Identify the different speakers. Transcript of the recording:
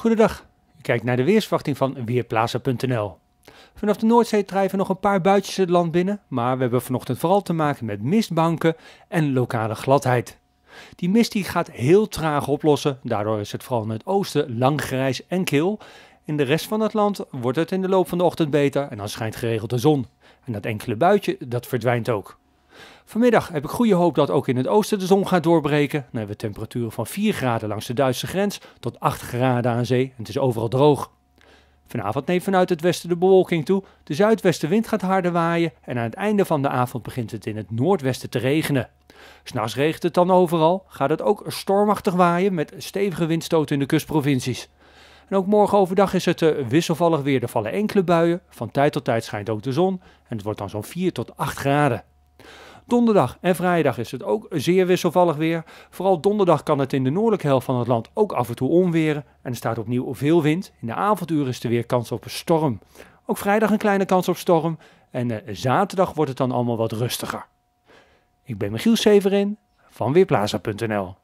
Speaker 1: Goedendag, Kijk kijkt naar de weersverwachting van Weerplaza.nl. Vanaf de Noordzee drijven nog een paar buitjes het land binnen, maar we hebben vanochtend vooral te maken met mistbanken en lokale gladheid. Die mist die gaat heel traag oplossen, daardoor is het vooral in het oosten lang grijs en kil. In de rest van het land wordt het in de loop van de ochtend beter en dan schijnt geregeld de zon. En dat enkele buitje, dat verdwijnt ook. Vanmiddag heb ik goede hoop dat ook in het oosten de zon gaat doorbreken. Dan hebben we temperaturen van 4 graden langs de Duitse grens tot 8 graden aan zee en het is overal droog. Vanavond neemt vanuit het westen de bewolking toe, de zuidwestenwind gaat harder waaien en aan het einde van de avond begint het in het noordwesten te regenen. S'nachts regent het dan overal, gaat het ook stormachtig waaien met stevige windstoten in de kustprovincies. En ook morgen overdag is het eh, wisselvallig weer. Er vallen enkele buien. Van tijd tot tijd schijnt ook de zon. En het wordt dan zo'n 4 tot 8 graden. Donderdag en vrijdag is het ook zeer wisselvallig weer. Vooral donderdag kan het in de noordelijke helft van het land ook af en toe onweren. En er staat opnieuw veel wind. In de avonduren is er weer kans op een storm. Ook vrijdag een kleine kans op storm. En eh, zaterdag wordt het dan allemaal wat rustiger. Ik ben Michiel Severin van Weerplaza.nl